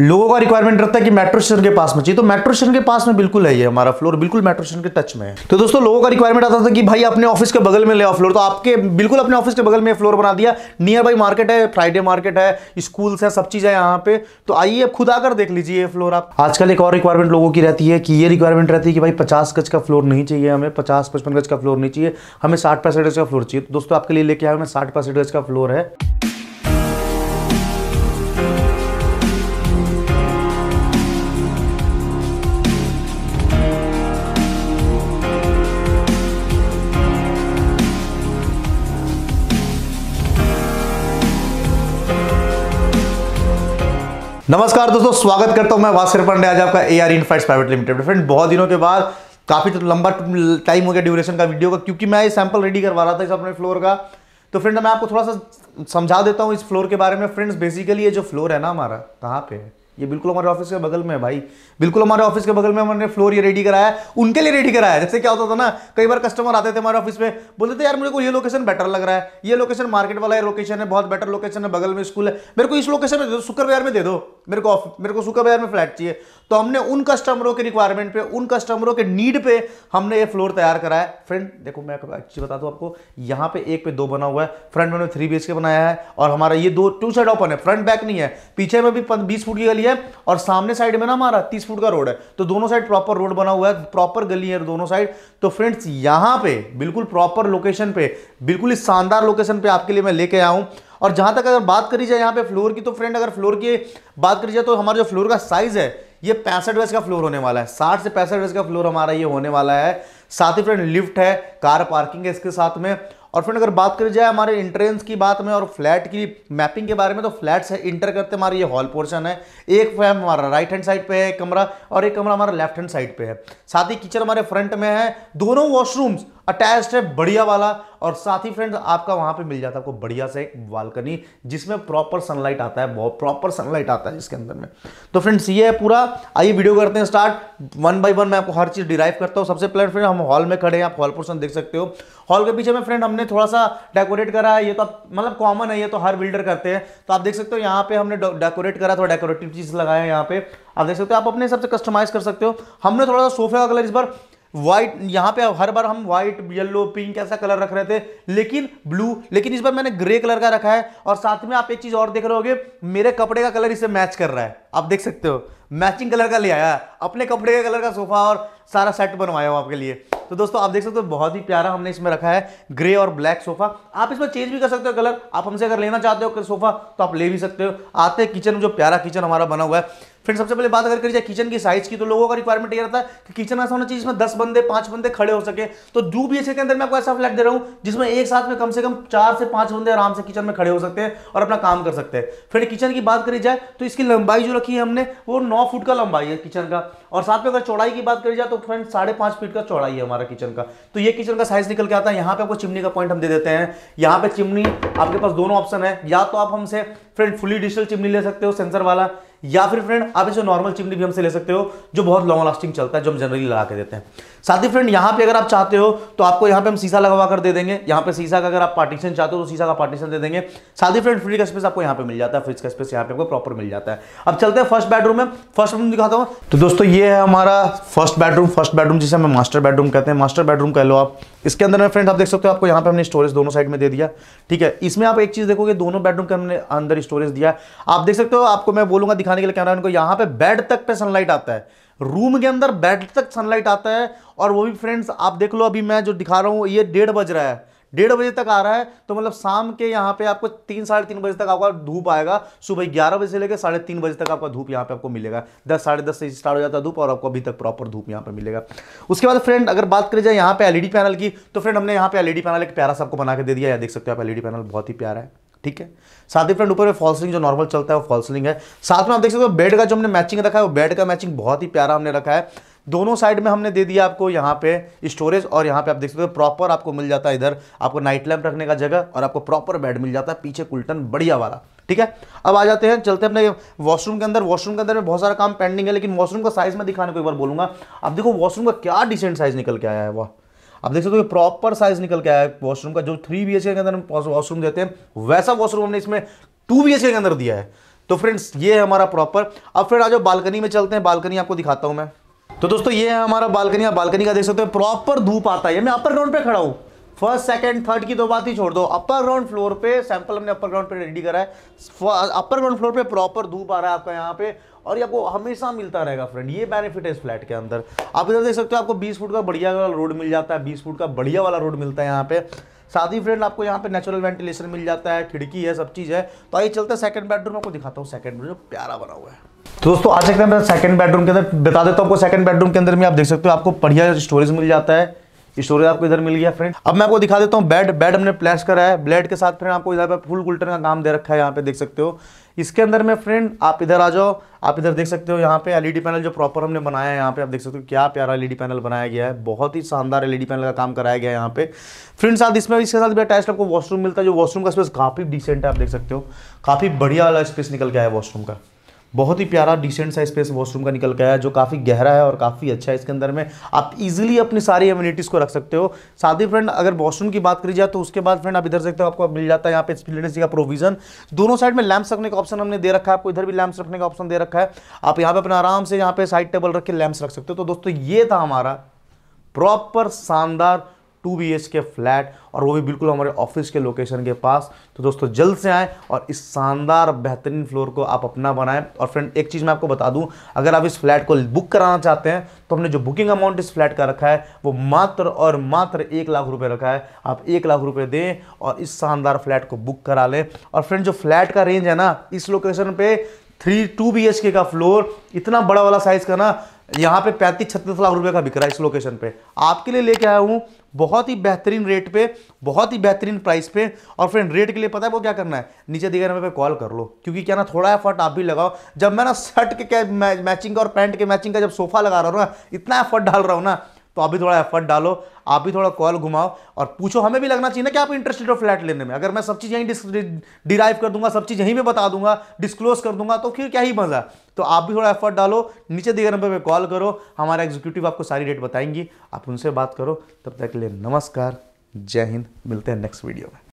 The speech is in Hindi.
लोगों का रिक्वायरमेंट रहता है कि मेट्रो स्टेशन के पास में चाहिए तो मेट्रो स्टेशन के पास में बिल्कुल है ये हमारा फ्लोर बिल्कुल मेट्रो स्टेशन के टच में है तो दोस्तों लोगों का रिक्वायरमेंट आता था कि भाई अपने ऑफिस के बगल में ले फ्लोर तो आपके बिल्कुल अपने ऑफिस के बगल में फ्लोर बना दिया नियर बाई मार्केट है फ्राइडे मार्केट है स्कूल्स है सब चीज़ है यहाँ पे तो आइए खुद आकर देख लीजिए ये फ्लोर आप आजकल एक और रिक्वायरमेंट लोगों की रहती है कि ये रिक्वायरमेंट रहती है कि भाई पचास गज का फ्लोर नहीं चाहिए हमें पचास पचपन गज का फ्लोर नहीं चाहिए हमें साठ पैंसठ गज का फ्लोर चाहिए तो दोस्तों आपके लिए लेके आए हमें साठ पैंसठ गज का फ्लोर है नमस्कार दोस्तों स्वागत करता हूं मैं वासिर पांडे आज आपका A R infights private limited friend बहुत दिनों के बाद काफ़ी तो लंबा टाइम हो गया ड्यूरेशन का वीडियो का क्योंकि मैं ये सैंपल रेडी करवा रहा था इस अपने फ्लोर का तो फ्रेंड मैं आपको थोड़ा सा समझा देता हूँ इस फ्लोर के बारे में फ्रेंड्स बेसिकली ये जो फ्लोर है ना हमारा कहाँ पे है ये बिल्कुल हमारे ऑफिस के बगल में है भाई बिल्कुल हमारे ऑफिस के बगल में हमने फ्लोर ये रेडी कराया उनके लिए रेडी कराया जैसे क्या होता था ना कई बार कस्टमर आते थे हमारे ऑफिस में बोलते थे यार मुझे को ये लोकेशन बेटर लग रहा है ये लोकेशन मार्केट वाला लोकेशन है बहुत बेटर लोकेशन है बगल में स्कूल है मेरे को इस लोकेशन में सुकर बाजार में दे दो मेरे को मेरे को सुकर बाजार में फ्लैट चाहिए तो हमने उन कस्टमरों के रिक्वायरमेंट पे उन कस्टमरों के नीड पे हमने ये फ्लोर तैयार कराया फ्रेंड देखो मैं अच्छी बता दू आपको यहाँ पे एक पे दो बना हुआ है फ्रंट में थ्री बी के बनाया है और हमारा ये दो टू साइड ओपन है फ्रंट बैक नहीं है पीछे में भी बीस फुट की गली है और सामने साइड में ना हमारा तीस फुट का रोड है तो दोनों साइड प्रॉपर रोड बना हुआ है प्रॉपर गली है दोनों साइड तो फ्रेंड्स यहां पे बिल्कुल प्रॉपर लोकेशन पे बिल्कुल ही शानदार लोकेशन पे आपके लिए मैं लेके आया हूं और जहां तक अगर बात करी जाए यहाँ पे फ्लोर की तो फ्रेंड अगर फ्लोर की बात करी जाए तो हमारा जो फ्लोर का साइज है ये पैंसठ गज का फ्लोर होने वाला है साठ से पैंसठ गज का फ्लोर हमारा ये होने वाला है साथ ही फ्रेंड लिफ्ट है कार पार्किंग है इसके साथ में और फ्रेंड अगर बात करी जाए हमारे इंट्रेंस की बात में और फ्लैट की मैपिंग के बारे में तो फ्लैट्स है इंटर करते हमारे ये हॉल पोर्शन है एक फ्लैम हमारा राइट हैंड साइड पे है कमरा और एक कमरा हमारा लेफ्ट हैंड साइड पे है साथ ही किचन हमारे फ्रंट में है दोनों वॉशरूम्स अटैच्ड है बढ़िया वाला और साथ ही फ्रेंड्स आपका वहां पे मिल जाता है आपको बढ़िया से बालकनी जिसमें प्रॉपर सनलाइट आता है बहुत प्रॉपर सनलाइट आता है इसके अंदर में तो फ्रेंड्स ये है पूरा आइए वीडियो करते हैं स्टार्ट वन बाय वन मैं आपको हर चीज़ डिराइव करता हूँ सबसे पहले फ्रेंड हम हॉल में खड़े हैं आप हॉल पोर्सन देख सकते हो हॉल के पीछे में फ्रेंड हमने थोड़ा सा डेकोरेट करा है ये तो मतलब कॉमन है ये तो हर बिल्डर करते हैं तो आप देख सकते हो यहाँ पे हमने डेकोरेट करा थोड़ा डेकोरेटिव चीज़ लगाया है यहाँ पे आप देख सकते हो आप अपने हिसाब से कस्टमाइज कर सकते हो हमने थोड़ा सा सोफे का कलर इस बार व्हाइट यहां पे हर बार हम व्हाइट येलो पिंक ऐसा कलर रख रहे थे लेकिन ब्लू लेकिन इस बार मैंने ग्रे कलर का रखा है और साथ में आप एक चीज़ और देख रहे होगे मेरे कपड़े का कलर इसे मैच कर रहा है आप देख सकते हो मैचिंग कलर का ले आया अपने कपड़े का कलर का सोफा और सारा सेट बनवाया हूँ आपके लिए तो दोस्तों आप देख सकते हो बहुत ही प्यारा हमने इसमें रखा है ग्रे और ब्लैक सोफा आप इसमें चेंज भी कर सकते हो कलर आप हमसे अगर लेना चाहते हो सोफा तो आप ले भी सकते हो आते किचन में जो प्यारा किचन हमारा बना हुआ है फ्रेंड सबसे पहले बात अगर करी जाए किचन की साइज की तो लोगों का रिक्वायरमेंट ये रहता है कि किचन ऐसा होना चाहिए जिसमें दस बंदे पांच बंदे खड़े हो सके तो दो बी के अंदर मैं आपको ऐसा फ्लैट दे रहा हूँ जिसमें एक साथ में कम से कम चार से पांच बंदे आराम से किचन में खड़े हो सकते हैं और अपना काम कर सकते हैं फिर किचन की बात करी जाए तो इसकी लंबाई जो रखी है हमने वो नौ फुट का लंबाई है किचन का और साथ में अगर चौड़ाई की बात करी जाए तो फ्रेंड साढ़े पांच फीट का चौड़ाई है हमारा किचन का तो ये किचन का साइज निकल के आता है यहाँ पे आपको चिमनी का पॉइंट हम दे देते हैं यहाँ पे चिमनी आपके पास दोनों ऑप्शन है या तो आप हमसे फ्रेंड फुली डिजिटल चिमनी ले सकते हो सेंसर वाला या फिर फ्रेंड आप इसे नॉर्मल चिमनी भी हमसे ले सकते हो जो बहुत लॉन्ग लास्टिंग चलता है जो हम जनरली लगा के देते हैं साथ ही फ्रेंड यहाँ पे अगर आप चाहते हो तो आपको यहाँ पे हम सीसा लगवा कर दे देंगे यहाँ पे सीसा का अगर आप पार्टीशन चाहते हो तो सीसा का पार्टीशन दे देंगे साथ ही फ्रेंड फ्रिज का स्पेस आपको यहाँ पे मिल जाता है फ्रिज का स्पेस यहाँ पे आपको प्रॉपर मिल जाता है अब चलते हैं फर्स्ट बेडरूम में फर्स्ट रूम दिखाता हूँ तो दोस्तों ये है हमारा फर्स्ट बेडरूम फर्स्ट बेडरूम जिसे हमें मास्टर बेडरूम कहते हैं मास्टर बेडरूम कह लो आप इसके अंदर में फ्रेंड आप देख सकते हो आपको यहाँ पे हमने स्टोरेज दोनों साइड में दे दिया ठीक है इसमें आप एक चीज़ देखोगे दोनों बेडरूम के हमने अंदर स्टोरेज दिया आप देख सकते हो आपको मैं बोलूंगा दिखाने के लिए कैमरा को यहाँ पे बेड तक पे सनलाइट आता है रूम के अंदर बेड तक सनलाइट आता है और वो भी फ्रेंड्स आप देख लो अभी मैं जो दिखा रहा हूँ ये डेढ़ बज रहा है डेढ़ बजे तक आ रहा है तो मतलब शाम के यहाँ पे आपको तीन साढ़े तीन बजे तक आपका धूप आएगा सुबह ग्यारह बजे से लेकर साढ़े तीन बजे तक आपका धूप यहाँ पे आपको मिलेगा दस साढ़े दस से स्टार्ट हो जाता है धूप और आपको अभी तक प्रॉपर धूप यहाँ पे मिलेगा उसके बाद फ्रेंड अगर बात करें जाए यहाँ पे एलईडी पैनल की तो फ्रेंड हमने यहाँ पे एलईडी पैनल एक प्यारा सबको बना के दे दिया देख सकते हो आप एलईडी पैनल बहुत ही प्यारा है ठीक है साथ ही फ्रेंड ऊपर में फॉल्सलिंग जो नॉर्मल चलता है वो फॉल्सलिंग है साथ में आप देख सकते हो बेड का जो हमने मैचिंग रखा है वो बेड का मैचिंग बहुत ही प्यारा हमने रखा है दोनों साइड में हमने दे दिया आपको यहाँ पे स्टोरेज और यहाँ पे आप देख सकते हो प्रॉपर आपको मिल जाता है इधर आपको नाइट लैम्प रखने का जगह और आपको प्रॉपर बेड मिल जाता है पीछे कुल्टन बढ़िया वाला ठीक है अब आ जाते हैं चलते हैं अपने वॉशरूम के अंदर वॉशरूम के अंदर में बहुत सारा काम पेंडिंग है लेकिन वॉशरूम का साइज मैं दिखाने को एक बार बोलूंगा अब देखो वॉशरूम का क्या डिसेंट साइज निकल के आया है वह अब देख सकते हो प्रॉपर साइज निकल के आया है वॉशरूम का जो थ्री बी के अंदर वॉशरूम देते हैं वैसा वॉशरूम हमने इसमें टू बी के अंदर दिया है तो फ्रेंड्स ये है हमारा प्रॉपर अब फिर आ जाओ बालकनी में चलते हैं बालकनी आपको दिखाता हूँ मैं तो दोस्तों ये है हमारा बालकनी आप बालकनी का देख सकते हो प्रॉपर धूप आता है मैं अपर ग्राउंड पे खड़ा हूँ फर्स्ट सेकंड थर्ड की दो बात ही छोड़ दो अपर ग्राउंड फ्लोर पे सैंपल हमने अपर ग्राउंड पे रेडी करा है अपर ग्राउंड फ्लोर पे प्रॉपर धूप आ रहा है आपका यहाँ पे और ये आपको हमेशा मिलता रहेगा फ्रेंड ये बेनिफिट है इस फ्लैट के अंदर आप इधर देख सकते हो आपको बीस फुट का बढ़िया वाला रोड मिल जाता है बीस फुट का बढ़िया वाला रोड मिलता है यहाँ पे साथ ही फ्रेंड आपको यहाँ पे नेचुरल वेंटिलेशन मिल जाता है खिड़की है सब चीज़ है तो आइए चलते हैं सेकंड बेडरूम आपको दिखाता हूँ सेकंड बेडरूम प्यारा बना हुआ है तो दोस्तों आज देखते हैं सेकंड बेडरूम के अंदर बता देता हूँ आपको सेकंड बेडरूम के अंदर में आप देख सकते हो आपको बढ़िया स्टोरेज मिल जाता है स्टोरेज आपको इधर मिल गया फ्रेंड अब मैं आपको दिखा देता हूँ बेड बेड हमने प्लेस करा है ब्लेड के साथ फ्रेंड आपको इधर पर फुल गुल्टर का काम दे रखा है यहाँ पे देख सकते हो इसके अंदर में फ्रेंड आप इधर आ जाओ आप इधर देख सकते हो यहाँ पे एलईडी पैनल जो प्रॉपर हमने बनाया है यहाँ पे आप देख सकते हो क्या प्यारा एलईडी पैनल बनाया गया है बहुत ही शानदार एलईडी पैनल का काम कराया गया है यहाँ पे फ्रेंड साथ इसमें इसके साथ भी अटैच आपको वॉशरूम मिलता है जो वॉशरूम का स्पेस काफ़ी डिसेंट है आप देख सकते हो काफ़ी बढ़िया वाला स्पेस निकल गया है वॉशरूम का बहुत ही प्यारा डिसेंट साइज स्पेस वॉशरूम का निकल गया है जो काफ़ी गहरा है और काफ़ी अच्छा है इसके अंदर में आप इजीली अपनी सारी एम्यूनिटीज़ को रख सकते हो साथ ही फ्रेंड अगर वॉशरूम की बात करी जाए तो उसके बाद फ्रेंड आप इधर सकते हो आपको मिल जाता है यहाँ पे स्प्लेंडेसी का प्रोविजन दोनों साइड में लैम्प्स रखने का ऑप्शन हमने दे रखा है आपको इधर भी लैम्प्स रखने का ऑप्शन दे रखा है आप यहाँ पर अपना आराम से यहाँ पे साइड टेबल रख के लैम्प्स रख सकते हो तो दोस्तों ये था हमारा प्रॉपर शानदार two B H K flat और वो भी बिल्कुल हमारे ऑफिस के लोकेशन के पास तो दोस्तों जल्द से आएँ और इस शानदार बेहतरीन फ्लोर को आप अपना बनाएं और फ्रेंड एक चीज़ मैं आपको बता दूं अगर आप इस फ्लैट को बुक कराना चाहते हैं तो हमने जो बुकिंग अमाउंट इस फ्लैट का रखा है वो मात्र और मात्र एक लाख रुपये रखा है आप एक लाख रुपये दें और इस शानदार फ्लैट को बुक करा लें और फ्रेंड जो फ्लैट का रेंज है ना इस लोकेशन पर थ्री टू बी एच के का फ्लोर इतना बड़ा वाला साइज़ का ना यहाँ पे पैंतीस छत्तीस लाख रुपए का बिक रहा है इस लोकेशन पे आपके लिए लेके आया हूँ बहुत ही बेहतरीन रेट पे बहुत ही बेहतरीन प्राइस पे और फ्रेंड रेट के लिए पता है वो क्या करना है नीचे दिए नंबर पे कॉल कर लो क्योंकि क्या ना थोड़ा एफर्ट आप भी लगाओ जब मैं ना शर्ट के मैचिंग का और पैंट के मैचिंग का जब सोफा लगा रहा हूँ ना इतना एफर्ट डाल रहा हूँ ना तो आप भी थोड़ा एफर्ट डालो आप भी थोड़ा कॉल घुमाओ और पूछो हमें भी लगना चाहिए ना कि आप इंटरेस्टेड हो फ्लैट लेने में अगर मैं सब चीज़ यहीं डिराइव कर दूंगा सब चीज़ यहीं पर बता दूंगा डिस्क्लोज कर दूंगा तो फिर क्या ही मज़ा तो आप भी थोड़ा एफर्ट डालो नीचे दिए नंबर पर कॉल करो हमारा एग्जीक्यूटिव आपको सारी डेट बताएंगी आप उनसे बात करो तब तक के लिए नमस्कार जय हिंद मिलते हैं नेक्स्ट वीडियो में